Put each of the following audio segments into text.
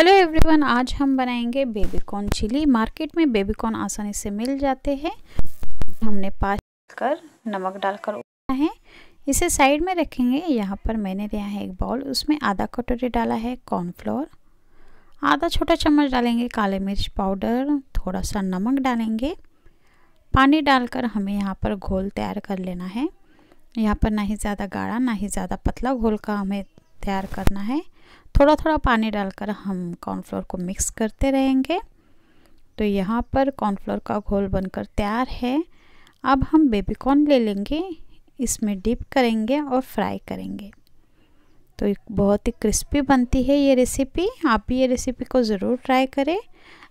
hello everyone आज हम बनाएंगे बेबीकॉर्न चिली मार्केट में बेबीकॉर्न आसानी से मिल जाते हैं हमने पास कर नमक डालकर उठा है इसे साइड में रखेंगे यहाँ पर मैंने लिया है एक बाउल उसमें आधा कटोरी डाला है कॉर्नफ्लोर आधा छोटा चम्मच डालेंगे काले मिर्च पाउडर थोड़ा सा नमक डालेंगे पानी डालकर हमें यहाँ पर घोल तैयार कर लेना है यहाँ पर ना ही ज़्यादा गाढ़ा ना ही ज़्यादा पतला घोल का हमें तैयार करना है थोड़ा थोड़ा पानी डालकर हम कॉर्नफ्लोर को मिक्स करते रहेंगे तो यहाँ पर कॉर्नफ्लोर का घोल बनकर तैयार है अब हम बेबी कॉर्न ले लेंगे इसमें डिप करेंगे और फ्राई करेंगे तो बहुत ही क्रिस्पी बनती है ये रेसिपी आप भी ये रेसिपी को ज़रूर ट्राई करें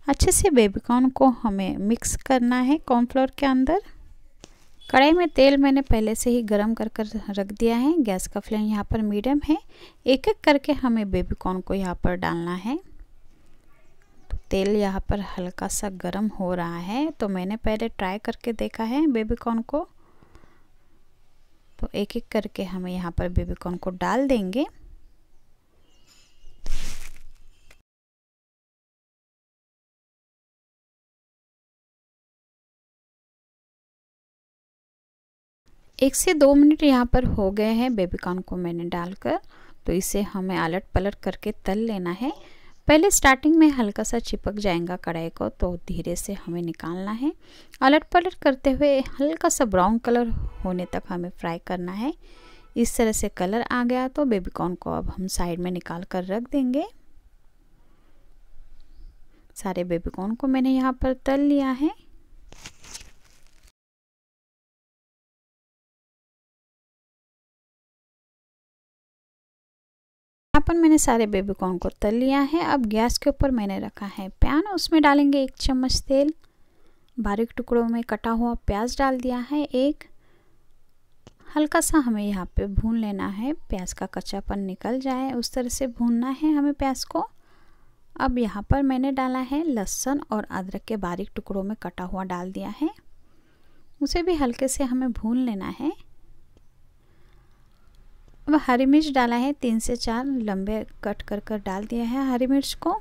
अच्छे से बेबी कॉर्न को हमें मिक्स करना है कॉर्नफ्लोर के अंदर कढ़ाई में तेल मैंने पहले से ही गरम कर कर रख दिया है गैस का फ्लेम यहाँ पर मीडियम है एक एक करके हमें बेबी कॉर्न को यहाँ पर डालना है तो तेल यहाँ पर हल्का सा गरम हो रहा है तो मैंने पहले ट्राई करके देखा है बेबी कॉर्न को तो एक एक करके हमें यहाँ पर बेबी कॉर्न को डाल देंगे एक से दो मिनट यहाँ पर हो गए हैं बेबी कॉर्न को मैंने डालकर तो इसे हमें आलट पलट करके तल लेना है पहले स्टार्टिंग में हल्का सा चिपक जाएगा कढ़ाई को तो धीरे से हमें निकालना है अलट पलट करते हुए हल्का सा ब्राउन कलर होने तक हमें फ्राई करना है इस तरह से कलर आ गया तो बेबी कॉर्न को अब हम साइड में निकाल कर रख देंगे सारे बेबी कॉर्न को मैंने यहाँ पर तल लिया है यहाँ पर मैंने सारे बेबी कॉर्न को तल लिया है अब गैस के ऊपर मैंने रखा है प्यान उसमें डालेंगे एक चम्मच तेल बारीक टुकड़ों में कटा हुआ प्याज डाल दिया है एक हल्का सा हमें यहाँ पे भून लेना है प्याज का कच्चापन निकल जाए उस तरह से भूनना है हमें प्याज को अब यहाँ पर मैंने डाला है लहसुन और अदरक के बारीक टुकड़ों में कटा हुआ डाल दिया है उसे भी हल्के से हमें भून लेना है अब हरी मिर्च डाला है तीन से चार लंबे कट कर कर डाल दिया है हरी मिर्च को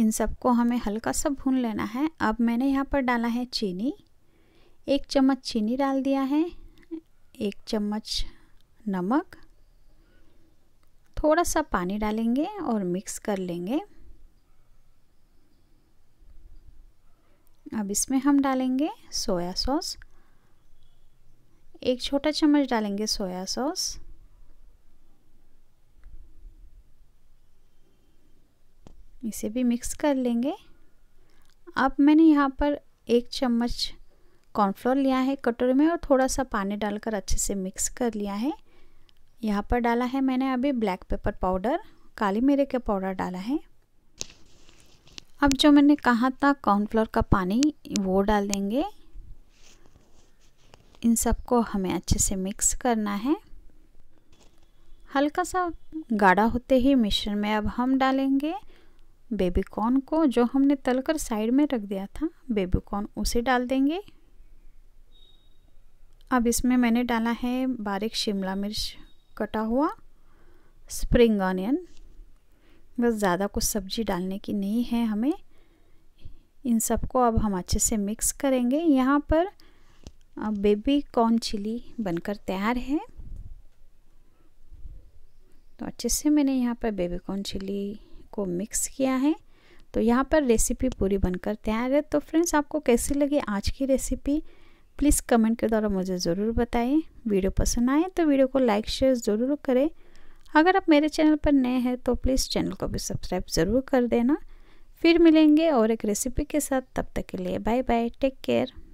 इन सबको हमें हल्का सा भून लेना है अब मैंने यहाँ पर डाला है चीनी एक चम्मच चीनी डाल दिया है एक चम्मच नमक थोड़ा सा पानी डालेंगे और मिक्स कर लेंगे अब इसमें हम डालेंगे सोया सॉस एक छोटा चम्मच डालेंगे सोया सॉस इसे भी मिक्स कर लेंगे अब मैंने यहाँ पर एक चम्मच कॉर्नफ्लोर लिया है कटोरे में और थोड़ा सा पानी डालकर अच्छे से मिक्स कर लिया है यहाँ पर डाला है मैंने अभी ब्लैक पेपर पाउडर काली मिर्च का पाउडर डाला है अब जो मैंने कहा था कॉर्नफ्लोर का पानी वो डाल देंगे इन सबको हमें अच्छे से मिक्स करना है हल्का सा गाढ़ा होते ही मिश्रण में अब हम डालेंगे बेबी कॉर्न को जो हमने तलकर साइड में रख दिया था बेबी कॉर्न उसे डाल देंगे अब इसमें मैंने डाला है बारीक शिमला मिर्च कटा हुआ स्प्रिंग ऑनियन बस ज़्यादा कुछ सब्जी डालने की नहीं है हमें इन सबको अब हम अच्छे से मिक्स करेंगे यहाँ पर अब बेबी कॉर्न चिली बनकर तैयार है तो अच्छे से मैंने यहाँ पर बेबी कॉर्न चिली को मिक्स किया है तो यहाँ पर रेसिपी पूरी बनकर तैयार है तो फ्रेंड्स आपको कैसी लगी आज की रेसिपी प्लीज़ कमेंट के द्वारा मुझे ज़रूर बताएं वीडियो पसंद आए तो वीडियो को लाइक शेयर ज़रूर करें अगर आप मेरे चैनल पर नए हैं तो प्लीज़ चैनल को भी सब्सक्राइब ज़रूर कर देना फिर मिलेंगे और एक रेसिपी के साथ तब तक के लिए बाय बाय टेक केयर